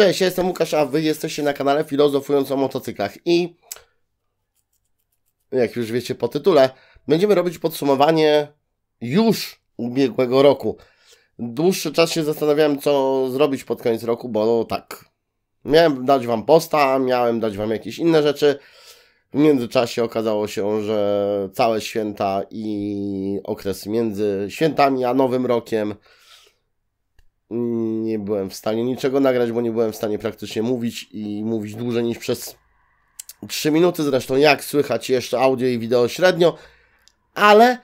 Cześć, ja jestem Łukasz, a Wy jesteście na kanale Filozofując o motocyklach i jak już wiecie po tytule, będziemy robić podsumowanie już ubiegłego roku. Dłuższy czas się zastanawiałem, co zrobić pod koniec roku, bo tak, miałem dać Wam posta, miałem dać Wam jakieś inne rzeczy. W międzyczasie okazało się, że całe święta i okres między świętami a Nowym Rokiem nie byłem w stanie niczego nagrać, bo nie byłem w stanie praktycznie mówić i mówić dłużej niż przez 3 minuty. Zresztą jak słychać jeszcze audio i wideo średnio, ale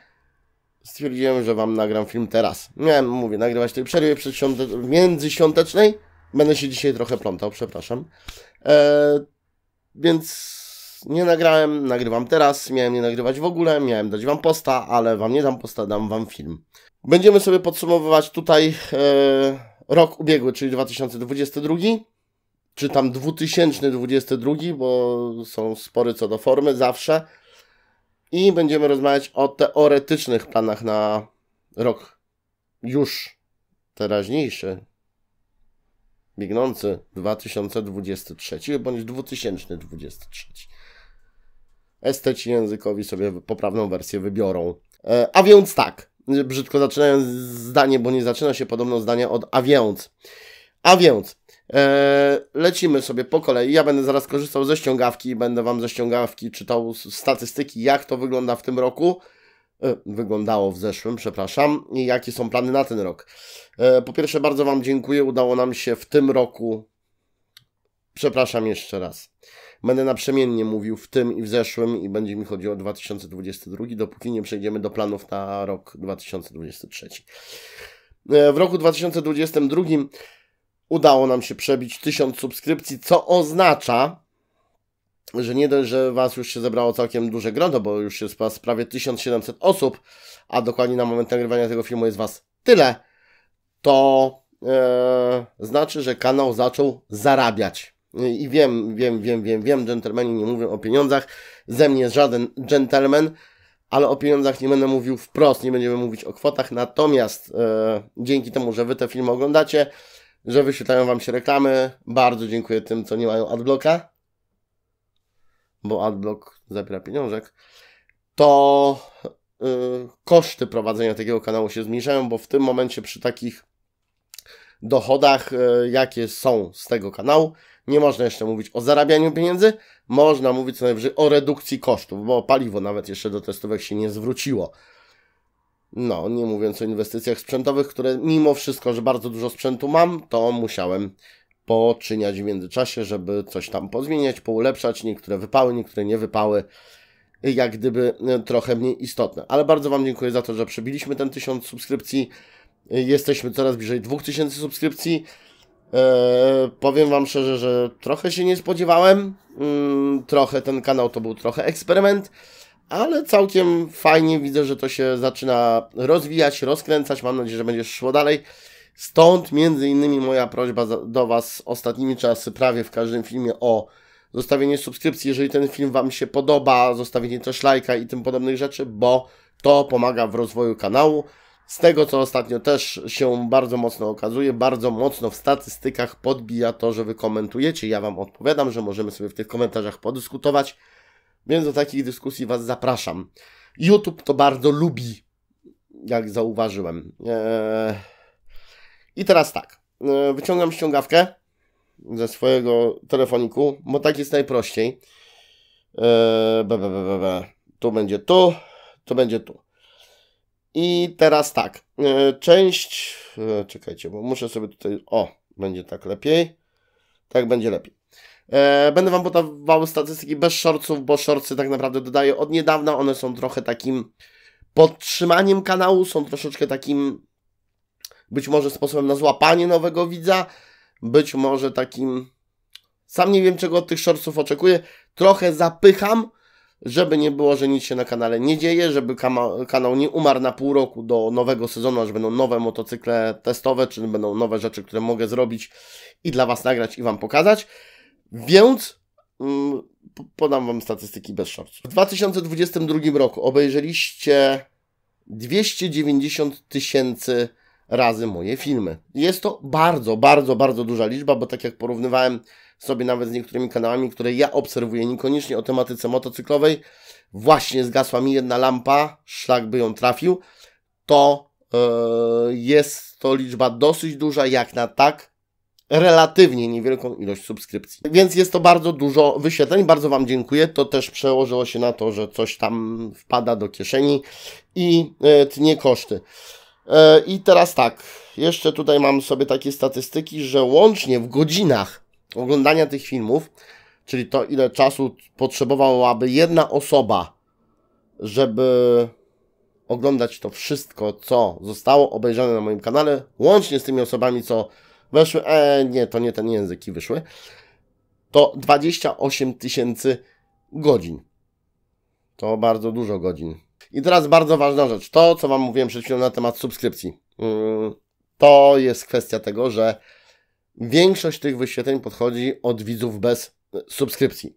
stwierdziłem, że wam nagram film teraz. Miałem, mówię, nagrywać tej przerwie przedświąte- międzyświątecznej. Będę się dzisiaj trochę plątał, przepraszam. Eee, więc nie nagrałem, nagrywam teraz, miałem nie nagrywać w ogóle, miałem dać wam posta, ale wam nie dam posta, dam wam film. Będziemy sobie podsumowywać tutaj e, rok ubiegły, czyli 2022, czy tam 2022, bo są spory co do formy zawsze. I będziemy rozmawiać o teoretycznych planach na rok już teraźniejszy, biegnący 2023 bądź 2023 esteci językowi sobie poprawną wersję wybiorą. E, a więc tak, brzydko zaczynając zdanie, bo nie zaczyna się podobno zdanie od a więc. A więc, e, lecimy sobie po kolei. Ja będę zaraz korzystał ze ściągawki i będę Wam ze ściągawki czytał statystyki, jak to wygląda w tym roku. E, wyglądało w zeszłym, przepraszam, i jakie są plany na ten rok. E, po pierwsze, bardzo Wam dziękuję. Udało nam się w tym roku. Przepraszam jeszcze raz. Będę naprzemiennie mówił w tym i w zeszłym i będzie mi chodziło 2022, dopóki nie przejdziemy do planów na rok 2023. E, w roku 2022 udało nam się przebić 1000 subskrypcji, co oznacza, że nie dość, że Was już się zebrało całkiem duże grono, bo już jest Was prawie 1700 osób, a dokładnie na moment nagrywania tego filmu jest Was tyle, to e, znaczy, że kanał zaczął zarabiać i wiem, wiem, wiem, wiem, wiem, dżentelmeni nie mówią o pieniądzach, ze mnie żaden dżentelmen, ale o pieniądzach nie będę mówił wprost, nie będziemy mówić o kwotach, natomiast e, dzięki temu, że Wy te filmy oglądacie, że wyświetlają Wam się reklamy, bardzo dziękuję tym, co nie mają adblocka, bo adblock zabiera pieniążek, to e, koszty prowadzenia takiego kanału się zmniejszają, bo w tym momencie przy takich dochodach, e, jakie są z tego kanału, nie można jeszcze mówić o zarabianiu pieniędzy, można mówić co najwyżej o redukcji kosztów, bo paliwo nawet jeszcze do testówek się nie zwróciło. No, nie mówiąc o inwestycjach sprzętowych, które mimo wszystko, że bardzo dużo sprzętu mam, to musiałem poczyniać w międzyczasie, żeby coś tam pozmieniać, poulepszać. Niektóre wypały, niektóre nie wypały. Jak gdyby e, trochę mniej istotne. Ale bardzo Wam dziękuję za to, że przebiliśmy ten 1000 subskrypcji. E, jesteśmy coraz bliżej 2000 subskrypcji. E, powiem Wam szczerze, że trochę się nie spodziewałem. Mm, trochę ten kanał to był trochę eksperyment, ale całkiem fajnie widzę, że to się zaczyna rozwijać, rozkręcać. Mam nadzieję, że będzie szło dalej. Stąd między innymi moja prośba do Was ostatnimi czasy, prawie w każdym filmie o zostawienie subskrypcji, jeżeli ten film Wam się podoba, zostawienie też lajka i tym podobnych rzeczy, bo to pomaga w rozwoju kanału. Z tego, co ostatnio też się bardzo mocno okazuje, bardzo mocno w statystykach podbija to, że wy komentujecie. Ja wam odpowiadam, że możemy sobie w tych komentarzach podyskutować, więc do takich dyskusji was zapraszam. YouTube to bardzo lubi, jak zauważyłem. Eee... I teraz tak. Eee, wyciągam ściągawkę ze swojego telefoniku, bo tak jest najprościej. Eee, be, be, be, be. Tu będzie tu, tu będzie tu. I teraz tak, e, część, e, czekajcie, bo muszę sobie tutaj, o, będzie tak lepiej, tak będzie lepiej. E, będę Wam podawał statystyki bez shortsów, bo shortsy tak naprawdę dodaję od niedawna, one są trochę takim podtrzymaniem kanału, są troszeczkę takim być może sposobem na złapanie nowego widza, być może takim sam nie wiem czego od tych shortsów oczekuję, trochę zapycham, żeby nie było, że nic się na kanale nie dzieje, żeby kanał nie umarł na pół roku do nowego sezonu, aż będą nowe motocykle testowe, czy będą nowe rzeczy, które mogę zrobić i dla Was nagrać i Wam pokazać. Więc mm, podam Wam statystyki bez szorców. W 2022 roku obejrzeliście 290 tysięcy razy moje filmy. Jest to bardzo, bardzo, bardzo duża liczba, bo tak jak porównywałem sobie nawet z niektórymi kanałami, które ja obserwuję, niekoniecznie o tematyce motocyklowej, właśnie zgasła mi jedna lampa, szlak by ją trafił, to yy, jest to liczba dosyć duża, jak na tak relatywnie niewielką ilość subskrypcji. Więc jest to bardzo dużo wyświetleń, bardzo Wam dziękuję. To też przełożyło się na to, że coś tam wpada do kieszeni i e, tnie koszty. E, I teraz tak, jeszcze tutaj mam sobie takie statystyki, że łącznie w godzinach oglądania tych filmów, czyli to ile czasu potrzebowałaby jedna osoba, żeby oglądać to wszystko, co zostało obejrzane na moim kanale, łącznie z tymi osobami, co weszły, e, nie, to nie ten język i wyszły, to 28 tysięcy godzin. To bardzo dużo godzin. I teraz bardzo ważna rzecz. To, co Wam mówiłem przed chwilą na temat subskrypcji, mm, to jest kwestia tego, że Większość tych wyświetleń podchodzi od widzów bez e, subskrypcji.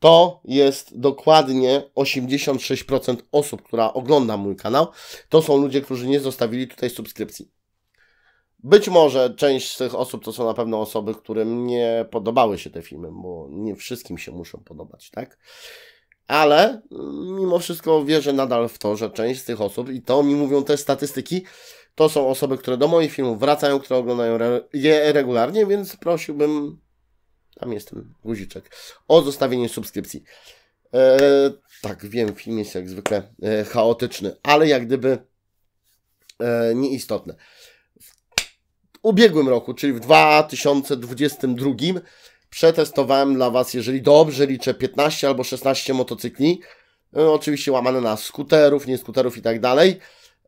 To jest dokładnie 86% osób, która ogląda mój kanał. To są ludzie, którzy nie zostawili tutaj subskrypcji. Być może część z tych osób to są na pewno osoby, którym nie podobały się te filmy, bo nie wszystkim się muszą podobać, tak? Ale mm, mimo wszystko wierzę nadal w to, że część z tych osób, i to mi mówią te statystyki, to są osoby, które do moich filmów wracają, które oglądają re je regularnie, więc prosiłbym, tam jest ten guziczek, o zostawienie subskrypcji. E, tak, wiem, film jest jak zwykle e, chaotyczny, ale jak gdyby e, nieistotne. W ubiegłym roku, czyli w 2022, przetestowałem dla Was, jeżeli dobrze liczę, 15 albo 16 motocykli. E, oczywiście łamane na skuterów, nie skuterów i tak dalej.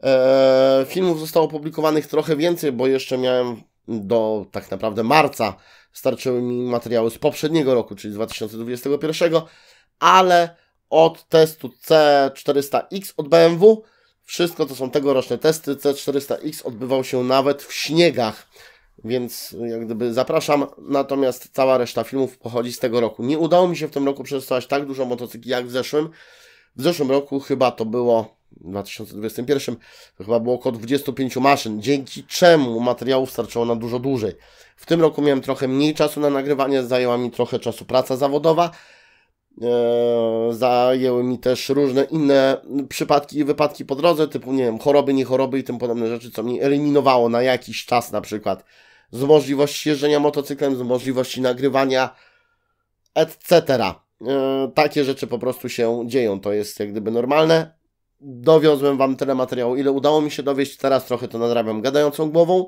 Eee, filmów zostało opublikowanych trochę więcej, bo jeszcze miałem do tak naprawdę marca starczyły mi materiały z poprzedniego roku, czyli 2021, ale od testu C400X od BMW, wszystko to są tegoroczne testy, C400X odbywał się nawet w śniegach, więc jak gdyby zapraszam, natomiast cała reszta filmów pochodzi z tego roku. Nie udało mi się w tym roku przetestować tak dużo motocykli jak w zeszłym. W zeszłym roku chyba to było 2021 to chyba było około 25 maszyn, dzięki czemu materiałów starczyło na dużo dłużej. W tym roku miałem trochę mniej czasu na nagrywanie, zajęła mi trochę czasu praca zawodowa, eee, zajęły mi też różne inne przypadki i wypadki po drodze, typu, nie wiem, choroby, nie choroby i tym podobne rzeczy, co mnie eliminowało na jakiś czas na przykład z możliwości jeżdżenia motocyklem, z możliwości nagrywania, etc. Eee, takie rzeczy po prostu się dzieją, to jest jak gdyby normalne dowiozłem Wam tyle materiału, ile udało mi się dowieść, teraz trochę to nadrabiam gadającą głową.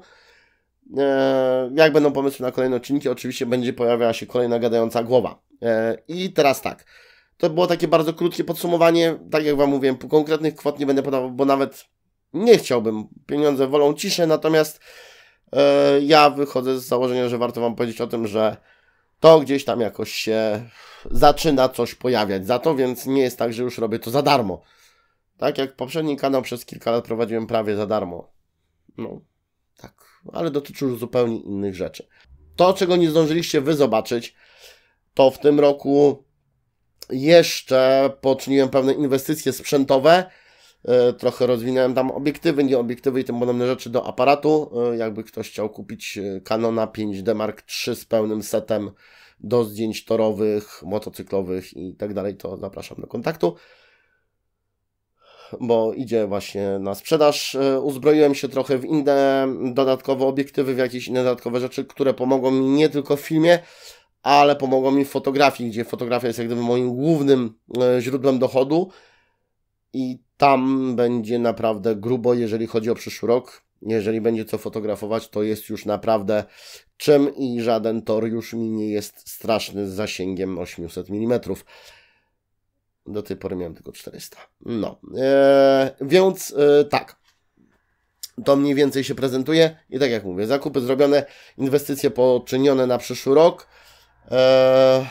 E, jak będą pomysły na kolejne odcinki, oczywiście będzie pojawiała się kolejna gadająca głowa. E, I teraz tak. To było takie bardzo krótkie podsumowanie. Tak jak Wam mówiłem, po konkretnych kwot nie będę podawał, bo nawet nie chciałbym. Pieniądze wolą ciszę, natomiast e, ja wychodzę z założenia, że warto Wam powiedzieć o tym, że to gdzieś tam jakoś się zaczyna coś pojawiać za to, więc nie jest tak, że już robię to za darmo. Tak jak poprzedni kanał przez kilka lat prowadziłem prawie za darmo. No, tak, ale dotyczył zupełnie innych rzeczy. To, czego nie zdążyliście wy zobaczyć, to w tym roku jeszcze poczyniłem pewne inwestycje sprzętowe. E, trochę rozwinąłem tam obiektywy, nieobiektywy i tym podobne rzeczy do aparatu. E, jakby ktoś chciał kupić e, Canona 5D Mark III z pełnym setem do zdjęć torowych, motocyklowych i tak dalej, to zapraszam do kontaktu bo idzie właśnie na sprzedaż. E, uzbroiłem się trochę w inne dodatkowe obiektywy, w jakieś inne dodatkowe rzeczy, które pomogą mi nie tylko w filmie, ale pomogą mi w fotografii, gdzie fotografia jest jak gdyby moim głównym e, źródłem dochodu i tam będzie naprawdę grubo, jeżeli chodzi o przyszły rok. Jeżeli będzie co fotografować, to jest już naprawdę czym i żaden tor już mi nie jest straszny z zasięgiem 800 mm. Do tej pory miałem tylko 400. No, e, więc e, tak. To mniej więcej się prezentuje i tak jak mówię, zakupy zrobione, inwestycje poczynione na przyszły rok. E,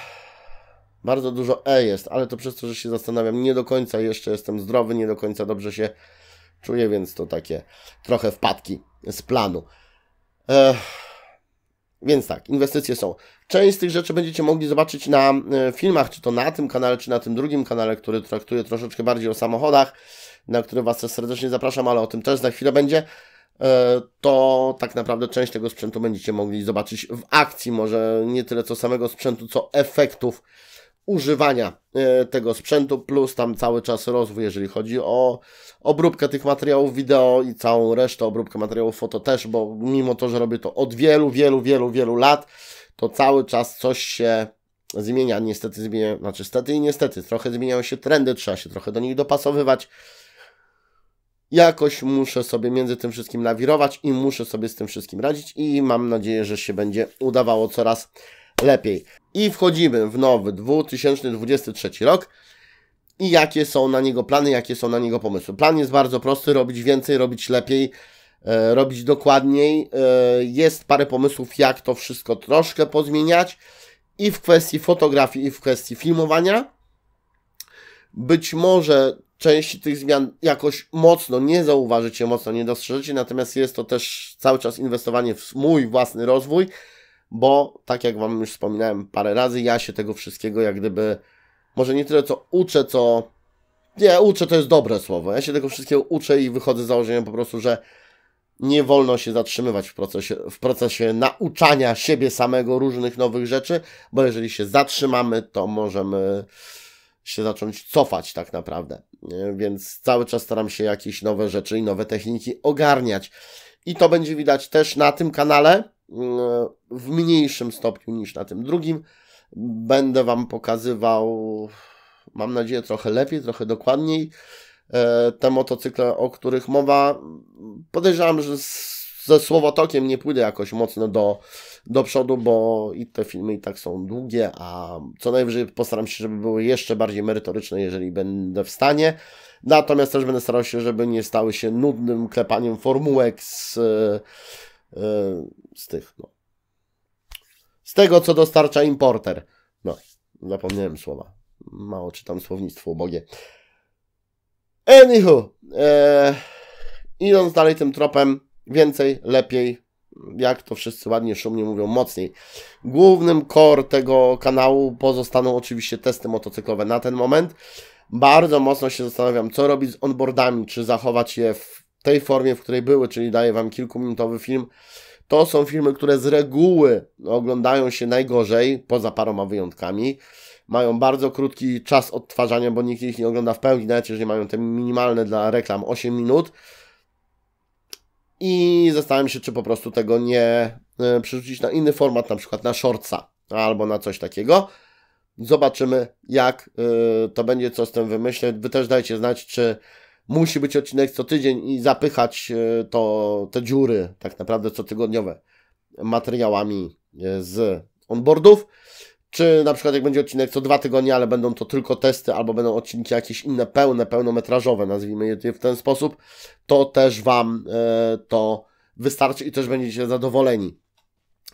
bardzo dużo E jest, ale to przez to, że się zastanawiam, nie do końca jeszcze jestem zdrowy, nie do końca dobrze się czuję, więc to takie trochę wpadki z planu. Eee, więc tak, inwestycje są. Część z tych rzeczy będziecie mogli zobaczyć na e, filmach, czy to na tym kanale, czy na tym drugim kanale, który traktuje troszeczkę bardziej o samochodach, na który Was też serdecznie zapraszam, ale o tym też za chwilę będzie. E, to tak naprawdę część tego sprzętu będziecie mogli zobaczyć w akcji, może nie tyle co samego sprzętu, co efektów używania e, tego sprzętu, plus tam cały czas rozwój, jeżeli chodzi o obróbkę tych materiałów wideo i całą resztę obróbkę materiałów foto też, bo mimo to, że robię to od wielu, wielu, wielu, wielu lat, to cały czas coś się zmienia, niestety zmienia, znaczy stety i niestety, trochę zmieniają się trendy, trzeba się trochę do nich dopasowywać. Jakoś muszę sobie między tym wszystkim nawirować i muszę sobie z tym wszystkim radzić i mam nadzieję, że się będzie udawało coraz lepiej. I wchodzimy w nowy 2023 rok i jakie są na niego plany, jakie są na niego pomysły. Plan jest bardzo prosty, robić więcej, robić lepiej, e, robić dokładniej. E, jest parę pomysłów, jak to wszystko troszkę pozmieniać i w kwestii fotografii, i w kwestii filmowania. Być może części tych zmian jakoś mocno nie zauważycie, mocno nie dostrzeżecie, natomiast jest to też cały czas inwestowanie w mój własny rozwój bo tak jak Wam już wspominałem parę razy, ja się tego wszystkiego jak gdyby, może nie tyle co uczę, co. Nie, uczę to jest dobre słowo. Ja się tego wszystkiego uczę i wychodzę z założenia po prostu, że nie wolno się zatrzymywać w procesie, w procesie nauczania siebie samego różnych nowych rzeczy, bo jeżeli się zatrzymamy, to możemy się zacząć cofać tak naprawdę. Więc cały czas staram się jakieś nowe rzeczy i nowe techniki ogarniać. I to będzie widać też na tym kanale. Mm, w mniejszym stopniu niż na tym drugim. Będę Wam pokazywał, mam nadzieję, trochę lepiej, trochę dokładniej e, te motocykle, o których mowa. Podejrzewam, że ze słowotokiem nie pójdę jakoś mocno do, do przodu, bo i te filmy i tak są długie, a co najwyżej postaram się, żeby były jeszcze bardziej merytoryczne, jeżeli będę w stanie. Natomiast też będę starał się, żeby nie stały się nudnym klepaniem formułek z, e, e, z tych no, z tego, co dostarcza importer. No, zapomniałem słowa. Mało czytam słownictwo ubogie. Anywho, e, idąc dalej tym tropem, więcej, lepiej, jak to wszyscy ładnie, szumnie mówią, mocniej. Głównym core tego kanału pozostaną oczywiście testy motocyklowe na ten moment. Bardzo mocno się zastanawiam, co robić z onboardami, czy zachować je w tej formie, w której były, czyli daję Wam kilkuminutowy film, to są filmy, które z reguły oglądają się najgorzej, poza paroma wyjątkami. Mają bardzo krótki czas odtwarzania, bo nikt ich nie ogląda w pełni, nawet jeżeli mają te minimalne dla reklam 8 minut. I zastanawiam się, czy po prostu tego nie e, przerzucić na inny format, na przykład na shortsa albo na coś takiego. Zobaczymy, jak e, to będzie, co z tym wymyślę. Wy też dajcie znać, czy musi być odcinek co tydzień i zapychać e, to, te dziury, tak naprawdę cotygodniowe, materiałami e, z onboardów. Czy na przykład jak będzie odcinek co dwa tygodnie, ale będą to tylko testy, albo będą odcinki jakieś inne, pełne, pełnometrażowe, nazwijmy je w ten sposób, to też Wam e, to wystarczy i też będziecie zadowoleni.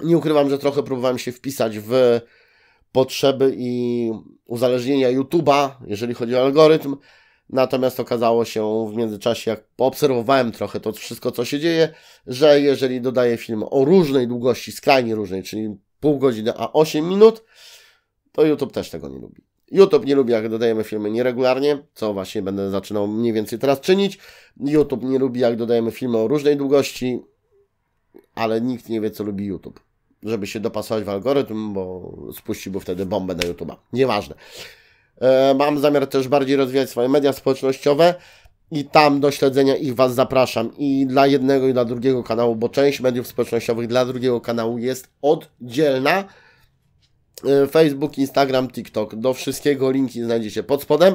Nie ukrywam, że trochę próbowałem się wpisać w potrzeby i uzależnienia YouTube'a, jeżeli chodzi o algorytm, Natomiast okazało się w międzyczasie, jak poobserwowałem trochę to wszystko, co się dzieje, że jeżeli dodaję film o różnej długości, skrajnie różnej, czyli pół godziny a 8 minut, to YouTube też tego nie lubi. YouTube nie lubi, jak dodajemy filmy nieregularnie, co właśnie będę zaczynał mniej więcej teraz czynić. YouTube nie lubi, jak dodajemy filmy o różnej długości, ale nikt nie wie, co lubi YouTube. Żeby się dopasować w algorytm, bo spuściłby wtedy bombę na YouTube'a. Nieważne. E, mam zamiar też bardziej rozwijać swoje media społecznościowe i tam do śledzenia ich Was zapraszam. I dla jednego, i dla drugiego kanału, bo część mediów społecznościowych dla drugiego kanału jest oddzielna. E, Facebook, Instagram, TikTok. Do wszystkiego linki znajdziecie pod spodem.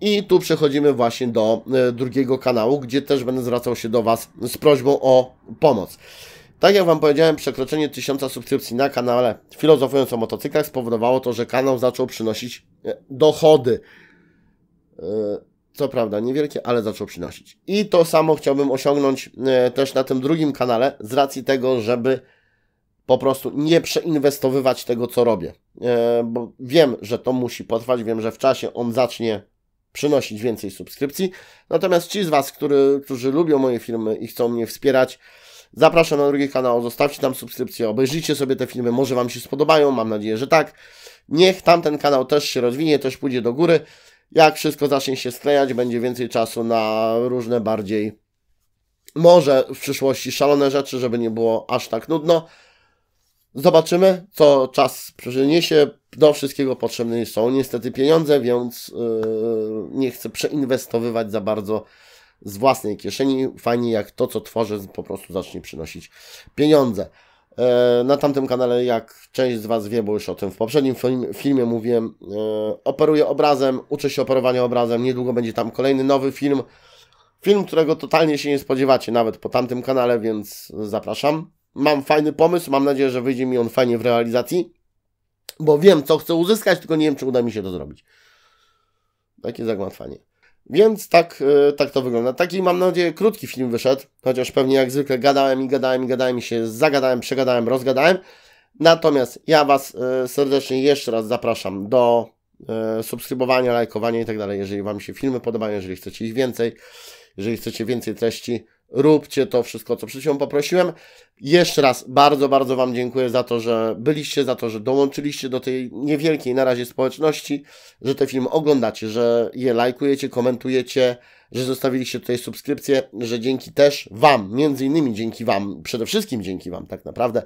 I tu przechodzimy właśnie do e, drugiego kanału, gdzie też będę zwracał się do Was z prośbą o pomoc. Tak jak Wam powiedziałem, przekroczenie 1000 subskrypcji na kanale Filozofując o motocyklach spowodowało to, że kanał zaczął przynosić e, dochody. E, co prawda niewielkie, ale zaczął przynosić. I to samo chciałbym osiągnąć e, też na tym drugim kanale z racji tego, żeby po prostu nie przeinwestowywać tego, co robię. Bo wiem, że to musi potrwać, wiem, że w czasie on zacznie przynosić więcej subskrypcji. Natomiast ci z Was, który, którzy lubią moje filmy i chcą mnie wspierać, Zapraszam na drugi kanał, zostawcie tam subskrypcję, obejrzyjcie sobie te filmy, może Wam się spodobają, mam nadzieję, że tak. Niech tamten kanał też się rozwinie, też pójdzie do góry. Jak wszystko zacznie się sklejać, będzie więcej czasu na różne bardziej, może w przyszłości szalone rzeczy, żeby nie było aż tak nudno. Zobaczymy, co czas przyniesie. Do wszystkiego potrzebne są niestety pieniądze, więc yy, nie chcę przeinwestowywać za bardzo z własnej kieszeni. Fajnie, jak to, co tworzę, po prostu zacznie przynosić pieniądze. E, na tamtym kanale, jak część z Was wie, bo już o tym w poprzednim filmie mówiłem, e, operuję obrazem, uczę się operowania obrazem. Niedługo będzie tam kolejny nowy film. Film, którego totalnie się nie spodziewacie, nawet po tamtym kanale, więc zapraszam. Mam fajny pomysł, mam nadzieję, że wyjdzie mi on fajnie w realizacji, bo wiem, co chcę uzyskać, tylko nie wiem, czy uda mi się to zrobić. Takie zagmatwanie. Więc tak, e, tak to wygląda. Taki mam nadzieję krótki film wyszedł, chociaż pewnie jak zwykle gadałem i gadałem i gadałem i się zagadałem, przegadałem, rozgadałem. Natomiast ja Was e, serdecznie jeszcze raz zapraszam do e, subskrybowania, lajkowania i tak dalej, jeżeli Wam się filmy podobają, jeżeli chcecie ich więcej, jeżeli chcecie więcej treści Róbcie to wszystko, co przed chwilą poprosiłem. Jeszcze raz bardzo, bardzo Wam dziękuję za to, że byliście, za to, że dołączyliście do tej niewielkiej na razie społeczności, że te filmy oglądacie, że je lajkujecie, komentujecie, że zostawiliście tutaj subskrypcję, że dzięki też Wam, między innymi dzięki Wam, przede wszystkim dzięki Wam tak naprawdę,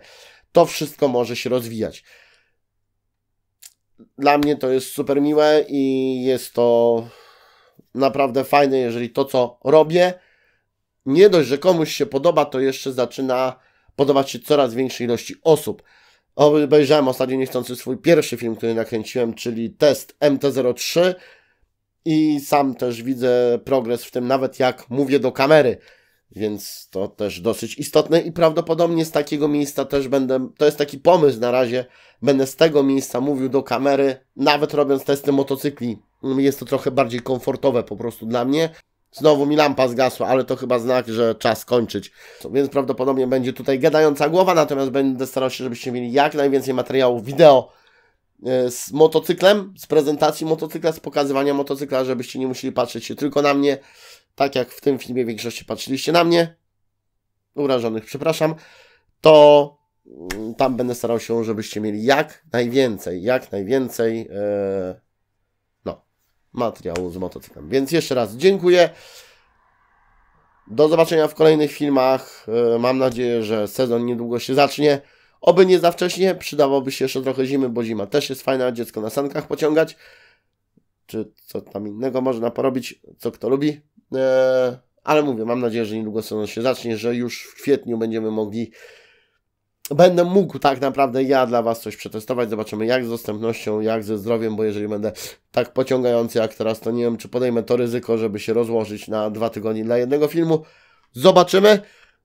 to wszystko może się rozwijać. Dla mnie to jest super miłe i jest to naprawdę fajne, jeżeli to, co robię, nie dość, że komuś się podoba, to jeszcze zaczyna podobać się coraz większej ilości osób. Obejrzałem ostatnio niechcący swój pierwszy film, który nakręciłem, czyli test MT-03 i sam też widzę progres w tym, nawet jak mówię do kamery. Więc to też dosyć istotne i prawdopodobnie z takiego miejsca też będę, to jest taki pomysł na razie, będę z tego miejsca mówił do kamery, nawet robiąc testy motocykli. Jest to trochę bardziej komfortowe po prostu dla mnie. Znowu mi lampa zgasła, ale to chyba znak, że czas kończyć. Więc prawdopodobnie będzie tutaj gadająca głowa, natomiast będę starał się, żebyście mieli jak najwięcej materiałów wideo e, z motocyklem, z prezentacji motocykla, z pokazywania motocykla, żebyście nie musieli patrzeć się tylko na mnie, tak jak w tym filmie w większości patrzyliście na mnie, urażonych, przepraszam, to mm, tam będę starał się, żebyście mieli jak najwięcej, jak najwięcej yy materiału z motocyklem. Więc jeszcze raz dziękuję. Do zobaczenia w kolejnych filmach. E, mam nadzieję, że sezon niedługo się zacznie. Oby nie za wcześnie, przydałoby się jeszcze trochę zimy, bo zima też jest fajna, dziecko na sankach pociągać, czy co tam innego można porobić, co kto lubi. E, ale mówię, mam nadzieję, że niedługo sezon się zacznie, że już w kwietniu będziemy mogli będę mógł tak naprawdę ja dla Was coś przetestować. Zobaczymy jak z dostępnością, jak ze zdrowiem, bo jeżeli będę tak pociągający jak teraz, to nie wiem, czy podejmę to ryzyko, żeby się rozłożyć na dwa tygodnie dla jednego filmu. Zobaczymy.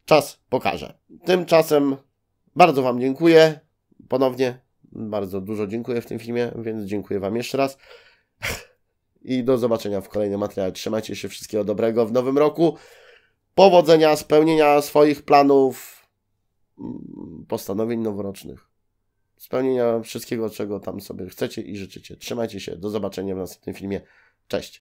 Czas pokaże. Tymczasem bardzo Wam dziękuję. Ponownie bardzo dużo dziękuję w tym filmie, więc dziękuję Wam jeszcze raz. I do zobaczenia w kolejnym materiale. Trzymajcie się wszystkiego dobrego w nowym roku. Powodzenia, spełnienia swoich planów, postanowień noworocznych. Spełnienia wszystkiego, czego tam sobie chcecie i życzycie. Trzymajcie się. Do zobaczenia w następnym filmie. Cześć.